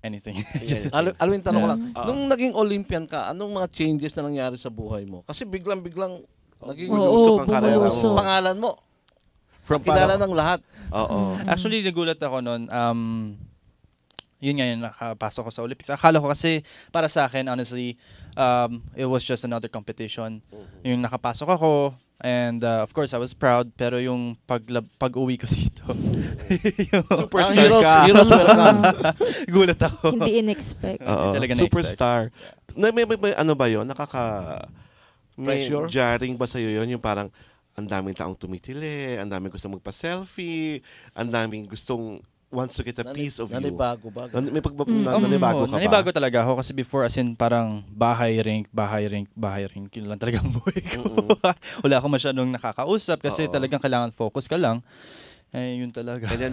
Anything. Al- Alwin, tanong ko lang. Uh-oh. Nung naging Olympian ka, anong mga changes na nangyari sa buhay mo? Kasi biglang-biglang oh, naging oh, oh, ang pangalan mo. From kilala ng lahat. Oo. Mm-hmm. Actually, nagulat ako noon. Um, yun nga yun, nakapasok ko sa Olympics. Akala ko kasi, para sa akin, honestly, um, it was just another competition. Mm-hmm. Yung nakapasok ako, And uh, of course, I was proud. Pero yung paglab- pag-uwi ko dito. yung, Superstar heroes, ka. Heroes welcome. Gulat ako. Hindi in-expect. talaga superstar. Na, may, may, may, ano ba yon Nakaka... May Pressure? jarring ba sa'yo yon Yung parang, ang daming taong tumitili, ang daming gusto magpa-selfie, ang daming gustong wants to get a piece of you. Nanibago bago. Nan- may pagba- mm. na- nanibago ka ba? Nanibago talaga ako kasi before as in parang bahay rink, bahay rink, bahay rink. Yun lang talaga ang buhay ko. Wala akong masyadong nakakausap kasi Oo. talagang kailangan focus ka lang. Eh, yun talaga.